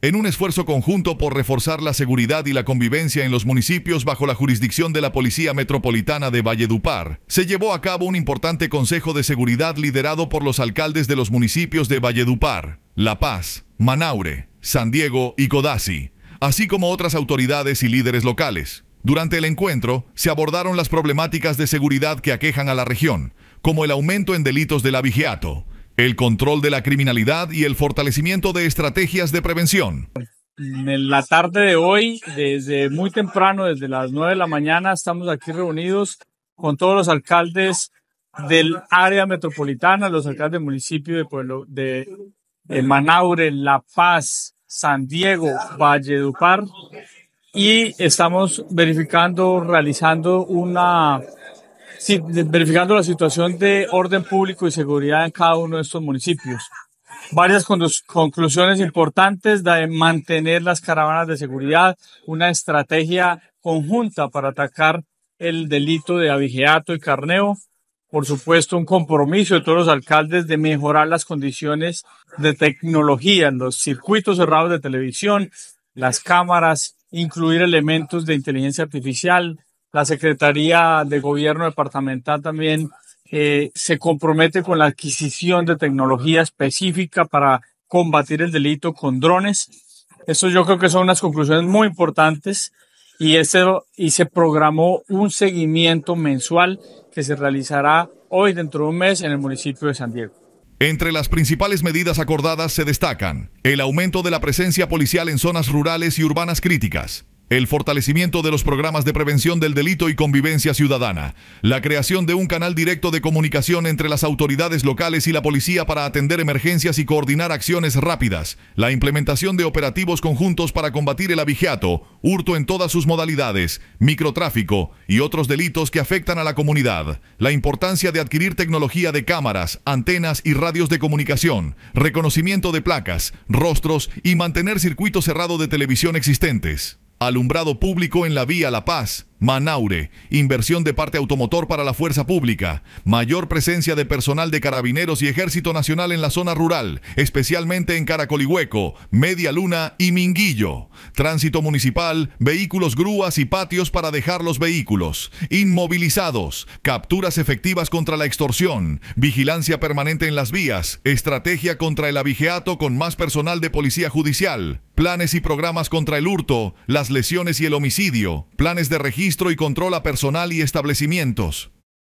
en un esfuerzo conjunto por reforzar la seguridad y la convivencia en los municipios bajo la jurisdicción de la Policía Metropolitana de Valledupar, se llevó a cabo un importante Consejo de Seguridad liderado por los alcaldes de los municipios de Valledupar, La Paz, Manaure, San Diego y Codazzi, así como otras autoridades y líderes locales. Durante el encuentro, se abordaron las problemáticas de seguridad que aquejan a la región, como el aumento en delitos de la vigiato, el control de la criminalidad y el fortalecimiento de estrategias de prevención. En la tarde de hoy, desde muy temprano, desde las 9 de la mañana, estamos aquí reunidos con todos los alcaldes del área metropolitana, los alcaldes del municipio de Pueblo de, de Manaure, La Paz, San Diego, Valledupar y estamos verificando, realizando una sí, verificando la situación de orden público y seguridad en cada uno de estos municipios. Varias conclusiones importantes de mantener las caravanas de seguridad, una estrategia conjunta para atacar el delito de abigeato y carneo, por supuesto, un compromiso de todos los alcaldes de mejorar las condiciones de tecnología en los circuitos cerrados de televisión, las cámaras, incluir elementos de inteligencia artificial, la Secretaría de Gobierno Departamental también eh, se compromete con la adquisición de tecnología específica para combatir el delito con drones. Eso yo creo que son unas conclusiones muy importantes y, y se programó un seguimiento mensual que se realizará hoy dentro de un mes en el municipio de San Diego. Entre las principales medidas acordadas se destacan el aumento de la presencia policial en zonas rurales y urbanas críticas, el fortalecimiento de los programas de prevención del delito y convivencia ciudadana, la creación de un canal directo de comunicación entre las autoridades locales y la policía para atender emergencias y coordinar acciones rápidas, la implementación de operativos conjuntos para combatir el abigeato, hurto en todas sus modalidades, microtráfico y otros delitos que afectan a la comunidad, la importancia de adquirir tecnología de cámaras, antenas y radios de comunicación, reconocimiento de placas, rostros y mantener circuito cerrado de televisión existentes. Alumbrado público en la vía La Paz. Manaure, inversión de parte automotor para la fuerza pública, mayor presencia de personal de carabineros y ejército nacional en la zona rural, especialmente en Caracolihueco, Media Luna y Minguillo, tránsito municipal, vehículos grúas y patios para dejar los vehículos, inmovilizados, capturas efectivas contra la extorsión, vigilancia permanente en las vías, estrategia contra el avigeato con más personal de policía judicial, planes y programas contra el hurto, las lesiones y el homicidio, planes de registro registro y controla personal y establecimientos.